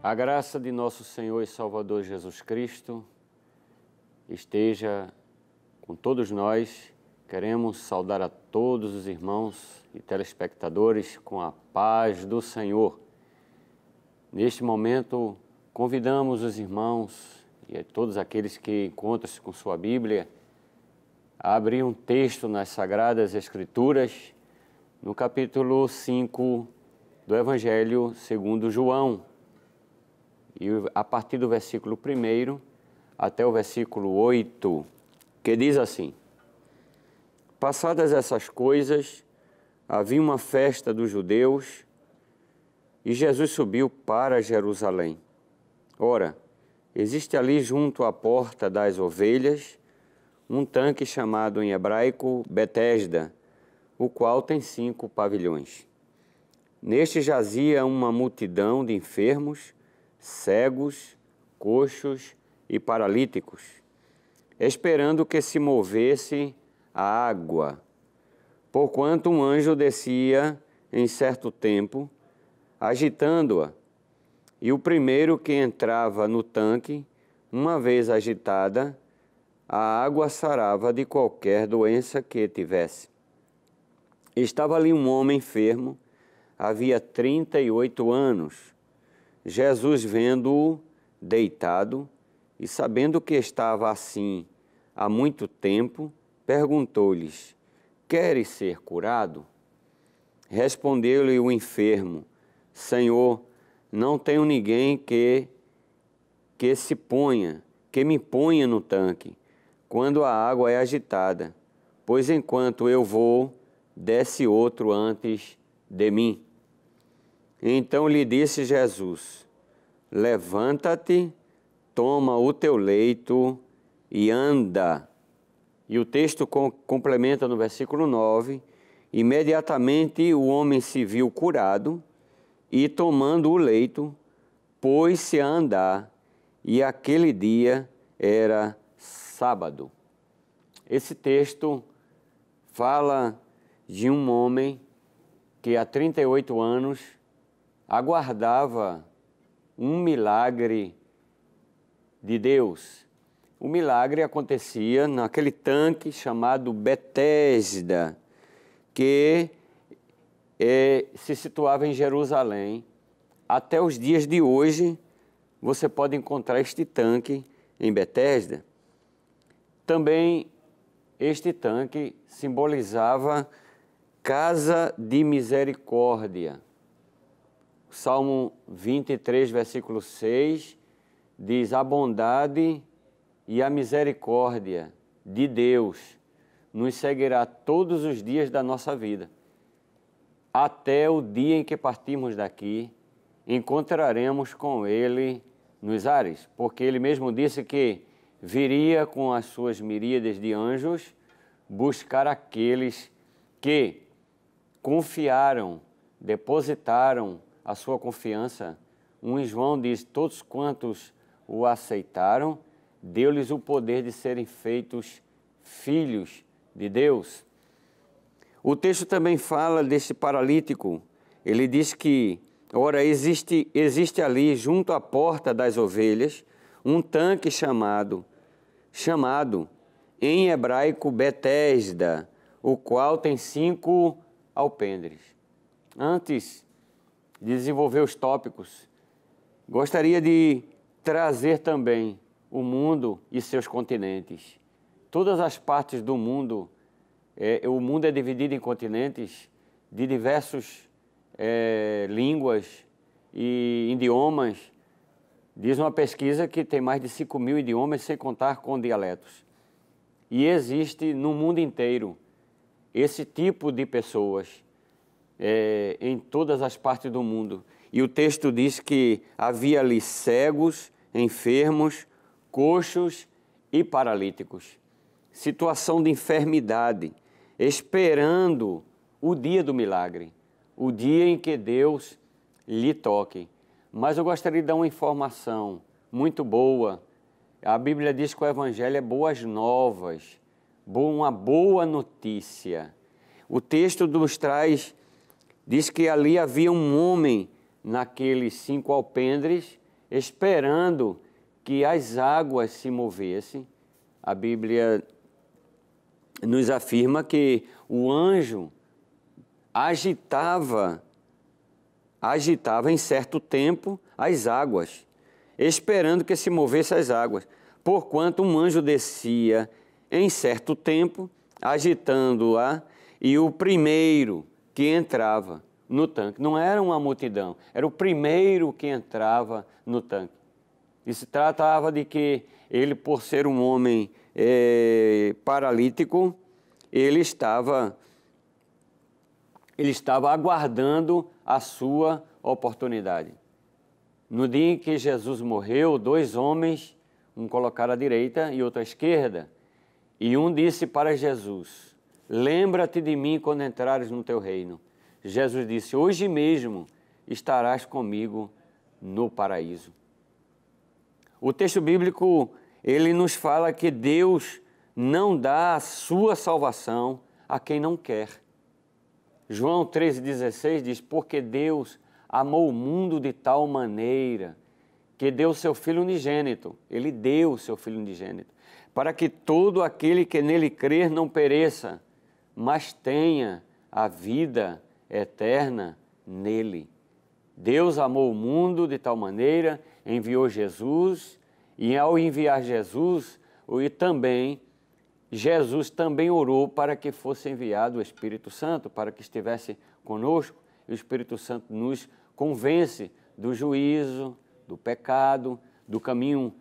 A graça de nosso Senhor e Salvador Jesus Cristo esteja com todos nós. Queremos saudar a todos os irmãos e telespectadores com a paz do Senhor. Neste momento, convidamos os irmãos a todos aqueles que encontram-se com sua Bíblia, abrem um texto nas Sagradas Escrituras, no capítulo 5 do Evangelho segundo João. E a partir do versículo 1 até o versículo 8, que diz assim: Passadas essas coisas, havia uma festa dos judeus e Jesus subiu para Jerusalém. Ora, Existe ali junto à porta das ovelhas um tanque chamado em hebraico Betesda, o qual tem cinco pavilhões. Neste jazia uma multidão de enfermos, cegos, coxos e paralíticos, esperando que se movesse a água, porquanto um anjo descia em certo tempo, agitando-a e o primeiro que entrava no tanque, uma vez agitada, a água sarava de qualquer doença que tivesse. Estava ali um homem enfermo, havia 38 anos. Jesus, vendo-o deitado e sabendo que estava assim há muito tempo, perguntou-lhes: Queres ser curado? Respondeu-lhe o enfermo: Senhor, não tenho ninguém que, que se ponha, que me ponha no tanque, quando a água é agitada, pois enquanto eu vou, desce outro antes de mim. Então lhe disse Jesus: Levanta-te, toma o teu leito e anda. E o texto complementa no versículo 9: Imediatamente o homem se viu curado e tomando o leito, pôs-se a andar, e aquele dia era sábado. Esse texto fala de um homem que há 38 anos aguardava um milagre de Deus. O milagre acontecia naquele tanque chamado Betesda, que é, se situava em Jerusalém. Até os dias de hoje, você pode encontrar este tanque em Betesda. Também este tanque simbolizava casa de misericórdia. Salmo 23, versículo 6 diz: A bondade e a misericórdia de Deus nos seguirá todos os dias da nossa vida até o dia em que partirmos daqui, encontraremos com ele nos ares, porque ele mesmo disse que viria com as suas miríades de anjos buscar aqueles que confiaram, depositaram a sua confiança. Um João diz: todos quantos o aceitaram, deu-lhes o poder de serem feitos filhos de Deus. O texto também fala desse paralítico. Ele diz que, ora, existe, existe ali, junto à porta das ovelhas, um tanque chamado, chamado em hebraico Betesda, o qual tem cinco alpendres. Antes de desenvolver os tópicos, gostaria de trazer também o mundo e seus continentes. Todas as partes do mundo é, o mundo é dividido em continentes de diversas é, línguas e idiomas. Diz uma pesquisa que tem mais de 5 mil idiomas, sem contar com dialetos. E existe no mundo inteiro esse tipo de pessoas é, em todas as partes do mundo. E o texto diz que havia ali cegos, enfermos, coxos e paralíticos situação de enfermidade, esperando o dia do milagre, o dia em que Deus lhe toque. Mas eu gostaria de dar uma informação muito boa. A Bíblia diz que o Evangelho é boas novas, uma boa notícia. O texto nos traz, diz que ali havia um homem naqueles cinco alpendres, esperando que as águas se movessem. A Bíblia nos afirma que o anjo agitava agitava em certo tempo as águas, esperando que se movesse as águas, porquanto um anjo descia em certo tempo, agitando-a, e o primeiro que entrava no tanque, não era uma multidão, era o primeiro que entrava no tanque. E se tratava de que ele, por ser um homem é, paralítico, ele estava, ele estava aguardando a sua oportunidade. No dia em que Jesus morreu, dois homens, um colocaram à direita e outro à esquerda, e um disse para Jesus: Lembra-te de mim quando entrares no teu reino. Jesus disse: Hoje mesmo estarás comigo no paraíso. O texto bíblico ele nos fala que Deus não dá a sua salvação a quem não quer. João 13,16 diz: Porque Deus amou o mundo de tal maneira que deu seu Filho unigênito. Ele deu seu Filho unigênito. Para que todo aquele que nele crer não pereça, mas tenha a vida eterna nele. Deus amou o mundo de tal maneira, enviou Jesus e ao enviar Jesus, e também Jesus também orou para que fosse enviado o Espírito Santo, para que estivesse conosco. E o Espírito Santo nos convence do juízo, do pecado, do caminho,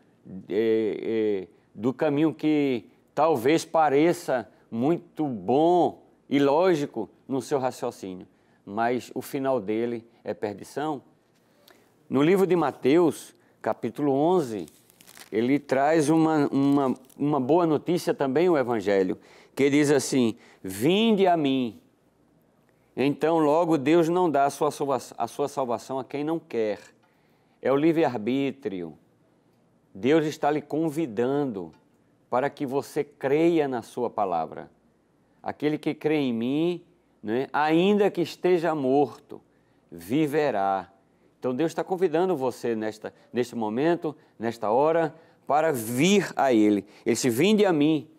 é, é, do caminho que talvez pareça muito bom e lógico no seu raciocínio, mas o final dele é perdição. No livro de Mateus, capítulo 11, ele traz uma, uma, uma boa notícia também, o Evangelho, que diz assim: Vinde a mim. Então, logo, Deus não dá a sua, a sua salvação a quem não quer. É o livre-arbítrio. Deus está lhe convidando para que você creia na Sua palavra. Aquele que crê em mim, né, ainda que esteja morto, viverá. Então Deus está convidando você nesta, neste momento, nesta hora, para vir a Ele. Ele se vinde a mim,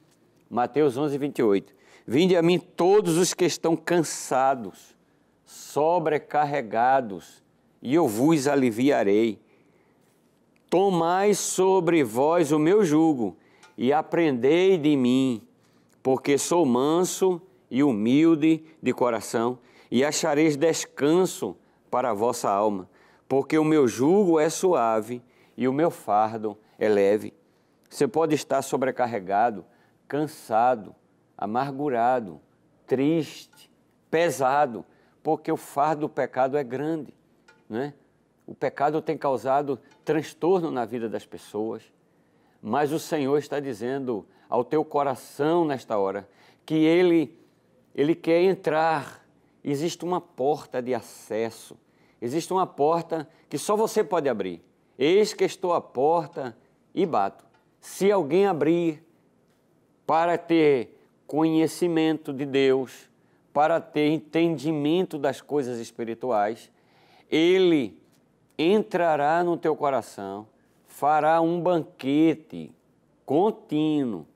Mateus 11, 28. Vinde a mim todos os que estão cansados, sobrecarregados, e eu vos aliviarei. Tomai sobre vós o meu jugo e aprendei de mim, porque sou manso e humilde de coração, e achareis descanso para a vossa alma porque o meu jugo é suave e o meu fardo é leve. Você pode estar sobrecarregado, cansado, amargurado, triste, pesado, porque o fardo do pecado é grande. Né? O pecado tem causado transtorno na vida das pessoas, mas o Senhor está dizendo ao teu coração nesta hora que Ele, Ele quer entrar. Existe uma porta de acesso existe uma porta que só você pode abrir. Eis que estou à porta e bato. Se alguém abrir para ter conhecimento de Deus, para ter entendimento das coisas espirituais, ele entrará no teu coração, fará um banquete contínuo.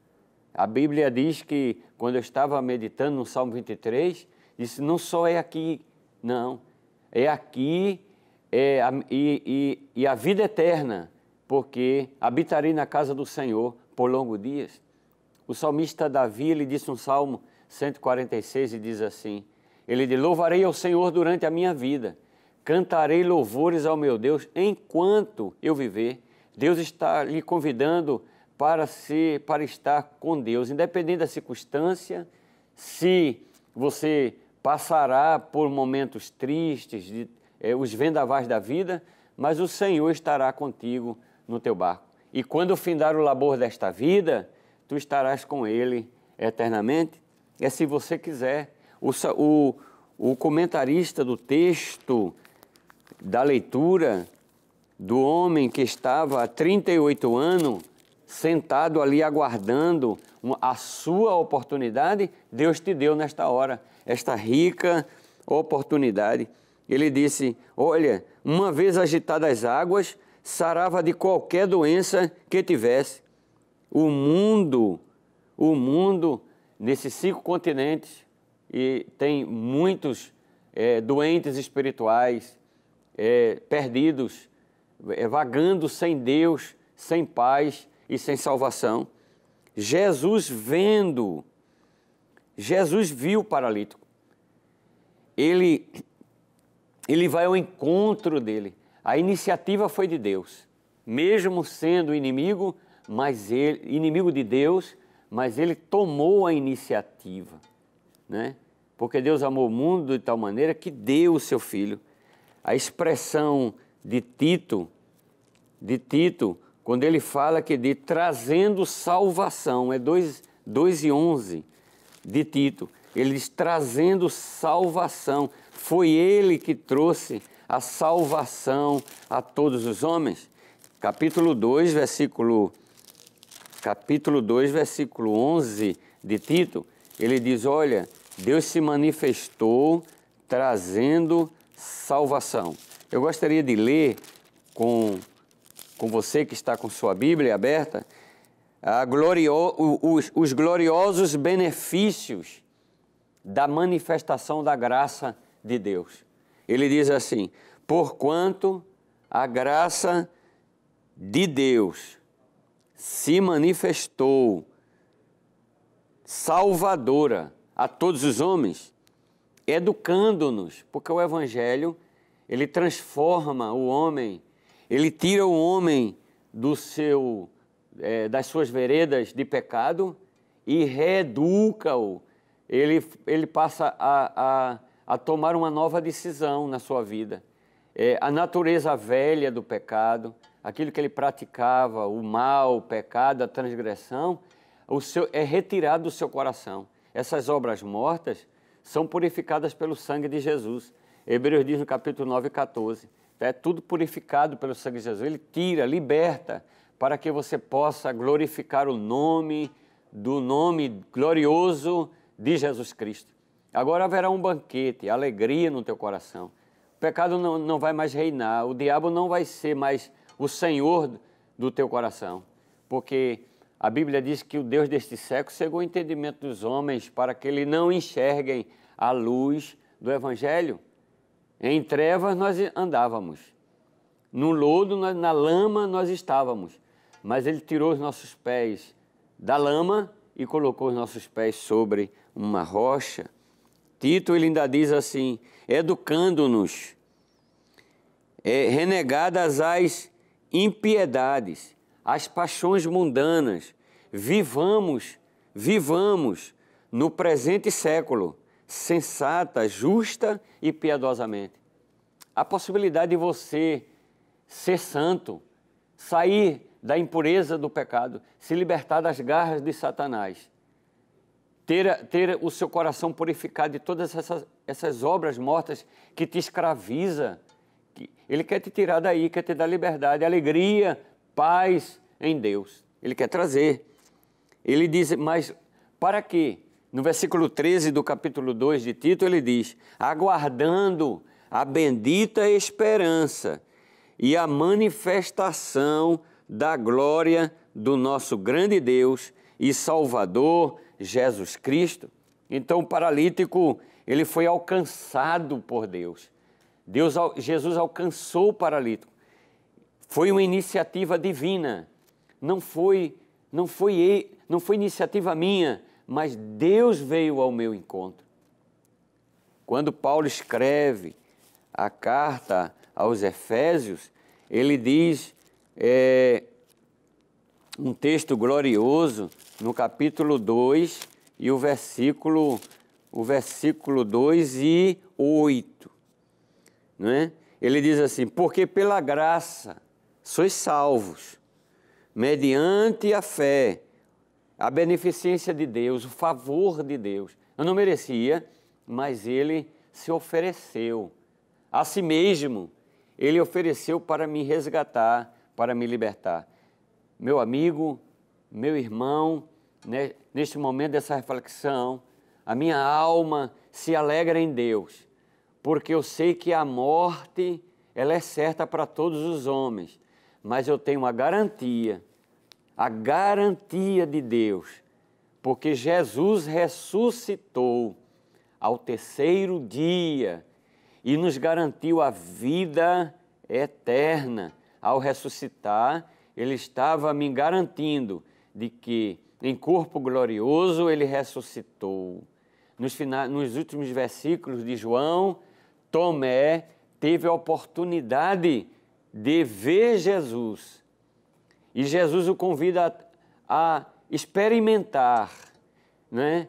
A Bíblia diz que, quando eu estava meditando no Salmo 23, disse: não só é aqui, não, é aqui é, e, e, e a vida eterna, porque habitarei na casa do Senhor por longos dias. O salmista Davi, ele disse um salmo 146 e diz assim: Ele diz: Louvarei ao Senhor durante a minha vida, cantarei louvores ao meu Deus enquanto eu viver. Deus está lhe convidando para se para estar com Deus, independente da circunstância, se você passará por momentos tristes, de, é, os vendavais da vida, mas o Senhor estará contigo no teu barco. E quando findar o labor desta vida, tu estarás com ele eternamente. É se você quiser. O, o, o comentarista do texto, da leitura, do homem que estava há 38 anos sentado ali aguardando a sua oportunidade, Deus te deu nesta hora esta rica oportunidade. Ele disse: Olha, uma vez agitadas as águas, sarava de qualquer doença que tivesse. O mundo, o mundo, nesses cinco continentes, e tem muitos é, doentes espirituais, é, perdidos, é, vagando sem Deus, sem paz e sem salvação. Jesus, vendo Jesus viu o paralítico. Ele, ele vai ao encontro dele. A iniciativa foi de Deus. Mesmo sendo inimigo, mas ele, inimigo de Deus, mas ele tomou a iniciativa, né? Porque Deus amou o mundo de tal maneira que deu o seu filho. A expressão de Tito, de Tito, quando ele fala que de trazendo salvação, é 2, e 11 de Tito. Ele diz: trazendo salvação. Foi ele que trouxe a salvação a todos os homens. Capítulo 2, versículo capítulo 2, versículo 11 de Tito, ele diz: "Olha, Deus se manifestou trazendo salvação". Eu gostaria de ler com com você que está com sua Bíblia aberta, glorio, os, os gloriosos benefícios da manifestação da graça de Deus. Ele diz assim: Porquanto a graça de Deus se manifestou salvadora a todos os homens, educando-nos, porque o evangelho ele transforma o homem, ele tira o homem do seu é, das suas veredas de pecado e reeduca-o. Ele, ele passa a, a, a, tomar uma nova decisão na sua vida. É, a natureza velha do pecado, aquilo que ele praticava, o mal, o pecado, a transgressão, o seu, é retirado do seu coração. Essas obras mortas são purificadas pelo sangue de Jesus. Hebreus diz no capítulo 9, 14. É tudo purificado pelo sangue de Jesus. Ele tira, liberta para que você possa glorificar o nome do nome glorioso de Jesus Cristo. Agora haverá um banquete, alegria no teu coração. O pecado não, não vai mais reinar, o diabo não vai ser mais o senhor do teu coração, porque a Bíblia diz que o Deus deste século chegou o entendimento dos homens para que eles não enxerguem a luz do Evangelho. Em trevas nós andávamos, no lodo, na lama nós estávamos, mas ele tirou os nossos pés da lama e colocou os nossos pés sobre uma rocha. Tito ele ainda diz assim: educando-nos, é, renegadas as impiedades, as paixões mundanas, vivamos, vivamos no presente século, sensata, justa e piedosamente. A possibilidade de você ser santo, sair da impureza do pecado, se libertar das garras de Satanás, ter, ter o seu coração purificado de todas essas, essas obras mortas que te escraviza. Ele quer te tirar daí, quer te dar liberdade, alegria, paz em Deus. Ele quer trazer. Ele diz, mas para quê? No versículo 13 do capítulo 2 de Tito, ele diz: aguardando a bendita esperança e a manifestação da glória do nosso grande Deus e Salvador Jesus Cristo. Então o paralítico, ele foi alcançado por Deus. Deus Jesus alcançou o paralítico. Foi uma iniciativa divina. Não foi não foi não foi iniciativa minha, mas Deus veio ao meu encontro. Quando Paulo escreve a carta aos Efésios, ele diz é, um texto glorioso no capítulo 2 e o versículo, o versículo 2 e 8. Não é? Ele diz assim: Porque pela graça sois salvos, mediante a fé, a beneficência de Deus, o favor de Deus. Eu não merecia, mas ele se ofereceu. A si mesmo, ele ofereceu para me resgatar para me libertar. Meu amigo, meu irmão, né, neste momento dessa reflexão, a minha alma se alegra em Deus, porque eu sei que a morte ela é certa para todos os homens, mas eu tenho a garantia, a garantia de Deus, porque Jesus ressuscitou ao terceiro dia e nos garantiu a vida eterna ao ressuscitar, ele estava me garantindo de que em corpo glorioso ele ressuscitou. Nos, finais, nos últimos versículos de João, Tomé teve a oportunidade de ver Jesus. E Jesus o convida a, a experimentar, né?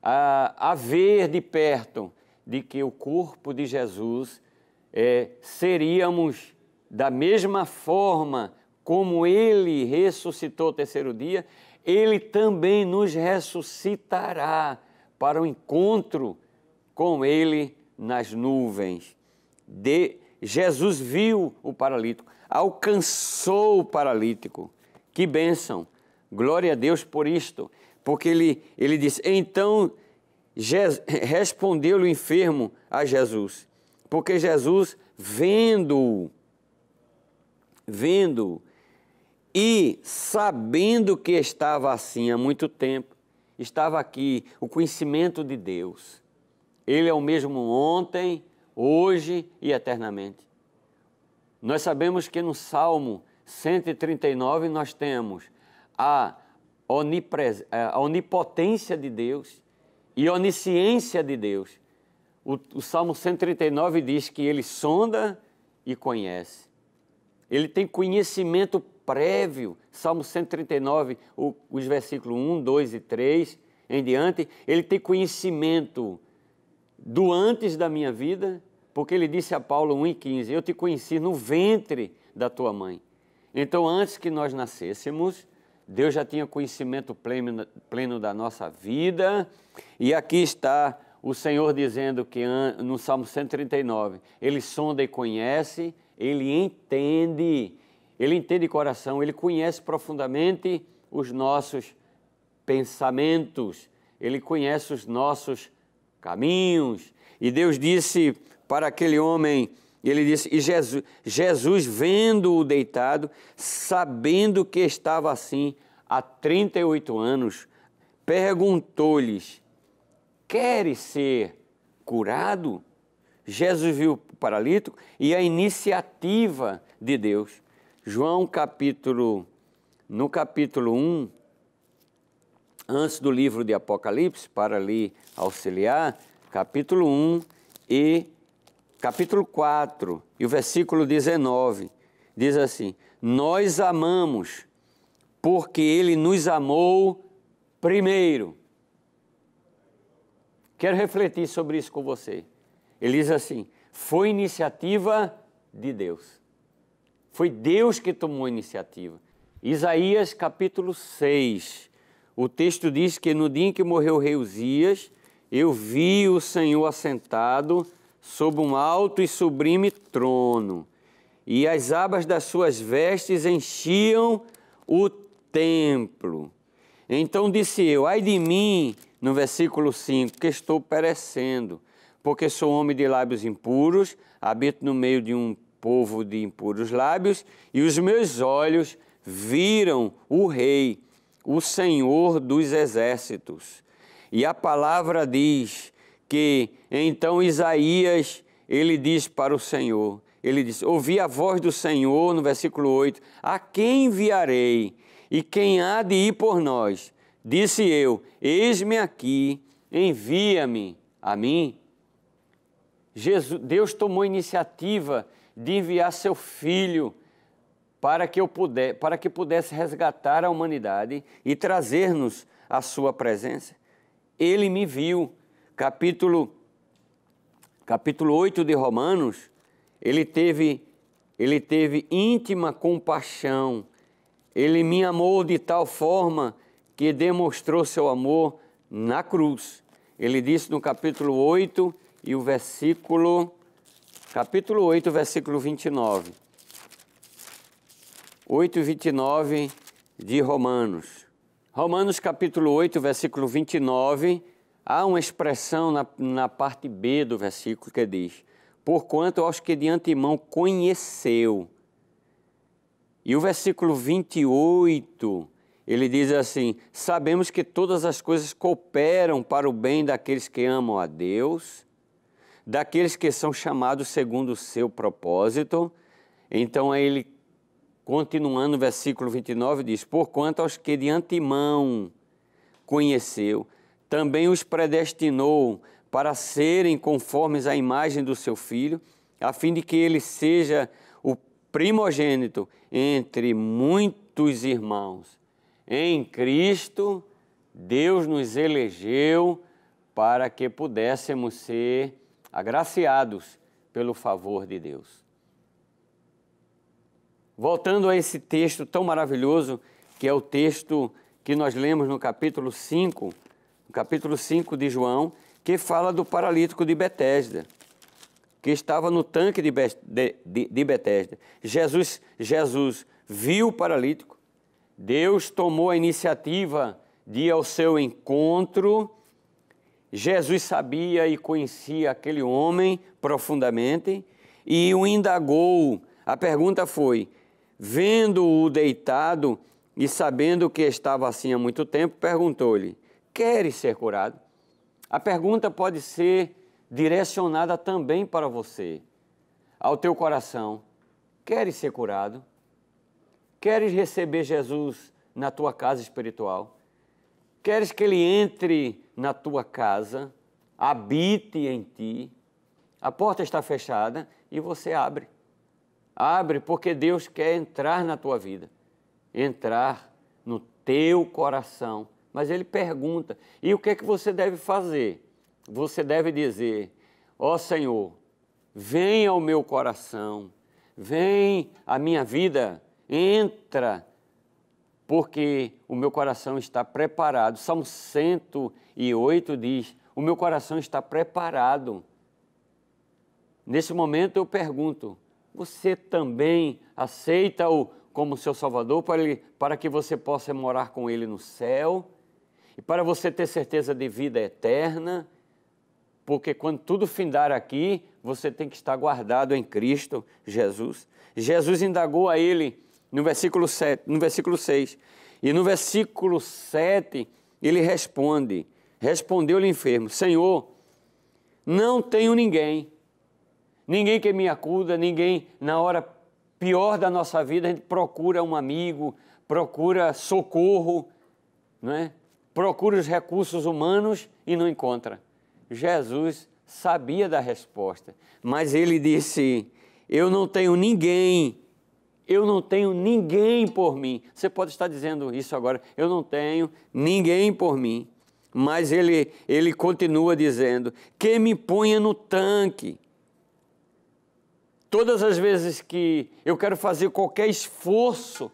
a, a ver de perto de que o corpo de Jesus é, seríamos da mesma forma como ele ressuscitou o terceiro dia, ele também nos ressuscitará para o encontro com ele nas nuvens. De Jesus viu o paralítico, alcançou o paralítico. Que bênção! Glória a Deus por isto, porque ele, ele disse: Então respondeu-lhe o enfermo a Jesus, porque Jesus, vendo-o, vendo e sabendo que estava assim há muito tempo, estava aqui o conhecimento de Deus. Ele é o mesmo ontem, hoje e eternamente. Nós sabemos que no Salmo 139 nós temos a, onipotência de Deus e onisciência de Deus. O, o Salmo 139 diz que ele sonda e conhece. Ele tem conhecimento prévio. Salmo 139, os versículos 1, 2 e 3 em diante. Ele tem conhecimento do antes da minha vida, porque ele disse a Paulo 1 e 15: Eu te conheci no ventre da tua mãe. Então, antes que nós nascêssemos, Deus já tinha conhecimento pleno, pleno da nossa vida. E aqui está o Senhor dizendo que no Salmo 139, Ele sonda e conhece ele entende, ele entende coração, ele conhece profundamente os nossos pensamentos, ele conhece os nossos caminhos. E Deus disse para aquele homem, ele disse, e Jesus, Jesus vendo-o deitado, sabendo que estava assim há 38 anos, perguntou-lhes: Queres ser curado? Jesus viu o paralítico e a iniciativa de Deus. João capítulo no capítulo 1 antes do livro de Apocalipse para lhe auxiliar, capítulo 1 e capítulo 4 e o versículo 19 diz assim: Nós amamos porque ele nos amou primeiro. Quero refletir sobre isso com você. Ele diz assim: foi iniciativa de Deus. Foi Deus que tomou a iniciativa. Isaías capítulo 6. O texto diz que no dia em que morreu o rei Uzias, eu vi o Senhor assentado sob um alto e sublime trono, e as abas das suas vestes enchiam o templo. Então disse eu: Ai de mim, no versículo 5, que estou perecendo porque sou homem de lábios impuros, habito no meio de um povo de impuros lábios, e os meus olhos viram o Rei, o Senhor dos Exércitos. E a palavra diz que então Isaías, ele diz para o Senhor, ele diz: Ouvi a voz do Senhor, no versículo 8: A quem enviarei? E quem há de ir por nós? Disse eu: Eis-me aqui, envia-me a mim. Jesus, Deus tomou a iniciativa de enviar seu filho para que eu puder, para que pudesse resgatar a humanidade e trazer-nos à sua presença. Ele me viu. Capítulo capítulo 8 de Romanos, ele teve ele teve íntima compaixão. Ele me amou de tal forma que demonstrou seu amor na cruz. Ele disse no capítulo 8 e o versículo, capítulo 8, versículo 29. 8 e 29 de Romanos. Romanos capítulo 8, versículo 29, há uma expressão na, na parte B do versículo que diz: Porquanto aos que de antemão conheceu. E o versículo 28, ele diz assim: Sabemos que todas as coisas cooperam para o bem daqueles que amam a Deus, daqueles que são chamados segundo o seu propósito. Então, aí ele, continuando no versículo 29, diz: Porquanto aos que de antemão conheceu, também os predestinou para serem conformes à imagem do seu filho, a fim de que ele seja o primogênito entre muitos irmãos. Em Cristo, Deus nos elegeu para que pudéssemos ser agraciados pelo favor de Deus. Voltando a esse texto tão maravilhoso, que é o texto que nós lemos no capítulo 5, no capítulo 5 de João, que fala do paralítico de Betesda, que estava no tanque de, Be de, de, de Betesda. Jesus, Jesus viu o paralítico, Deus tomou a iniciativa de ir ao seu encontro Jesus sabia e conhecia aquele homem profundamente e o indagou. A pergunta foi: vendo-o deitado e sabendo que estava assim há muito tempo, perguntou-lhe: Queres ser curado? A pergunta pode ser direcionada também para você, ao teu coração. Queres ser curado? Queres receber Jesus na tua casa espiritual? Queres que ele entre na tua casa, habite em ti. A porta está fechada e você abre. Abre porque Deus quer entrar na tua vida, entrar no teu coração. Mas ele pergunta: e o que é que você deve fazer? Você deve dizer: ó oh, Senhor, vem ao meu coração, vem à minha vida, entra porque o meu coração está preparado. Salmo 108 diz: O meu coração está preparado. Nesse momento eu pergunto: Você também aceita-o como seu Salvador para, para que você possa morar com Ele no céu e para você ter certeza de vida eterna? Porque quando tudo findar aqui, você tem que estar guardado em Cristo Jesus. Jesus indagou a ele no versículo 7, no versículo 6. E no versículo 7, ele responde: Respondeu-lhe o enfermo: Senhor, não tenho ninguém. Ninguém que me acuda, ninguém na hora pior da nossa vida, a gente procura um amigo, procura socorro, não é? Procura os recursos humanos e não encontra. Jesus sabia da resposta, mas ele disse: Eu não tenho ninguém eu não tenho ninguém por mim. Você pode estar dizendo isso agora, eu não tenho ninguém por mim. Mas ele, ele continua dizendo: que me ponha no tanque. Todas as vezes que eu quero fazer qualquer esforço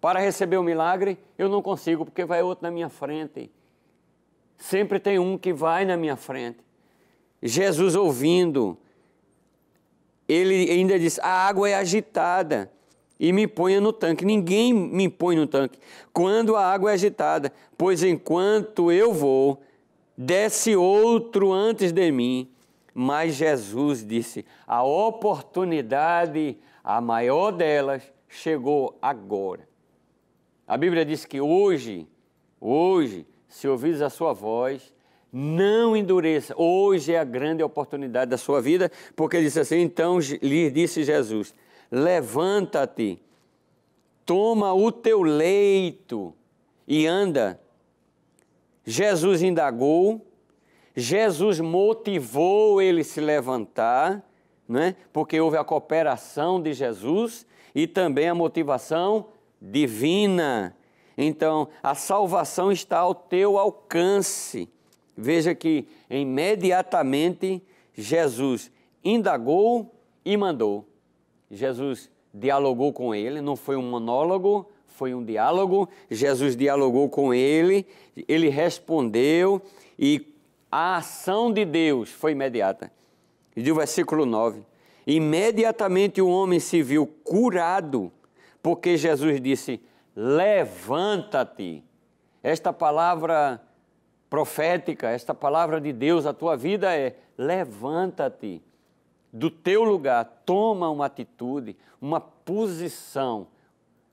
para receber o milagre, eu não consigo, porque vai outro na minha frente. Sempre tem um que vai na minha frente. Jesus ouvindo, ele ainda diz: a água é agitada e me ponha no tanque. Ninguém me põe no tanque. Quando a água é agitada, pois enquanto eu vou, desce outro antes de mim. Mas Jesus disse: a oportunidade, a maior delas, chegou agora. A Bíblia diz que hoje, hoje, se ouvires a sua voz, não endureça. Hoje é a grande oportunidade da sua vida, porque disse assim: então lhe disse Jesus: Levanta-te, toma o teu leito e anda. Jesus indagou, Jesus motivou ele se levantar, né? porque houve a cooperação de Jesus e também a motivação divina. Então, a salvação está ao teu alcance. Veja que imediatamente Jesus indagou e mandou. Jesus dialogou com ele, não foi um monólogo, foi um diálogo. Jesus dialogou com ele, ele respondeu e a ação de Deus foi imediata. E diz o versículo 9: Imediatamente o homem se viu curado, porque Jesus disse: Levanta-te. Esta palavra profética, esta palavra de Deus à tua vida é: levanta-te do teu lugar, toma uma atitude, uma posição.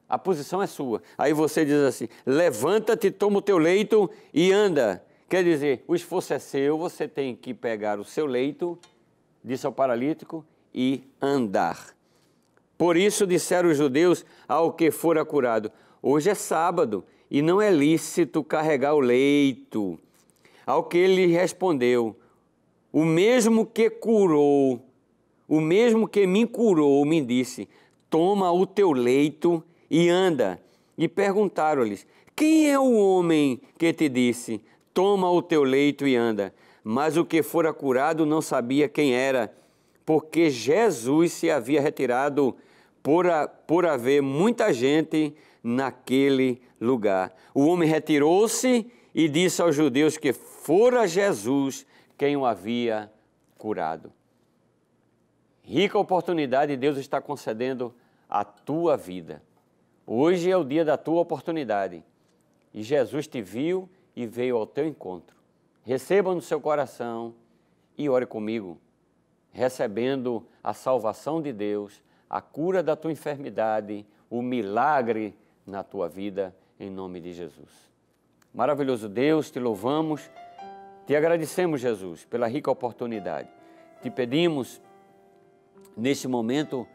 A posição é sua. Aí você diz assim: levanta-te, toma o teu leito e anda. Quer dizer, o esforço é seu, você tem que pegar o seu leito, disse ao paralítico, e andar. Por isso disseram os judeus ao que fora curado: Hoje é sábado e não é lícito carregar o leito. Ao que ele respondeu: O mesmo que curou o mesmo que me curou me disse: Toma o teu leito e anda. E perguntaram-lhes: Quem é o homem que te disse: Toma o teu leito e anda? Mas o que fora curado não sabia quem era, porque Jesus se havia retirado por, a, por haver muita gente naquele lugar. O homem retirou-se e disse aos judeus que fora Jesus quem o havia curado. Rica oportunidade Deus está concedendo à tua vida. Hoje é o dia da tua oportunidade. E Jesus te viu e veio ao teu encontro. Receba no seu coração e ore comigo, recebendo a salvação de Deus, a cura da tua enfermidade, o milagre na tua vida, em nome de Jesus. Maravilhoso Deus, te louvamos, te agradecemos, Jesus, pela rica oportunidade. Te pedimos neste momento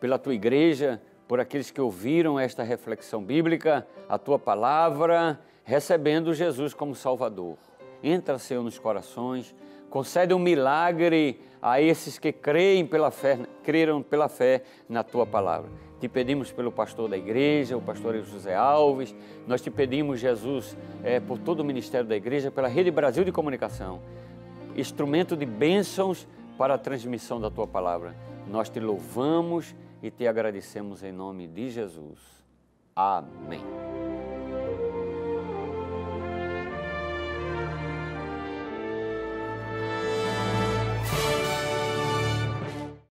pela tua igreja, por aqueles que ouviram esta reflexão bíblica, a tua palavra, recebendo Jesus como Salvador. Entra, Senhor, nos corações, concede um milagre a esses que creem pela fé, creram pela fé na tua palavra. Te pedimos pelo pastor da igreja, o pastor José Alves, nós te pedimos, Jesus, é, por todo o ministério da igreja, pela Rede Brasil de Comunicação, instrumento de bênçãos para a transmissão da tua palavra. Nós te louvamos e te agradecemos em nome de Jesus. Amém.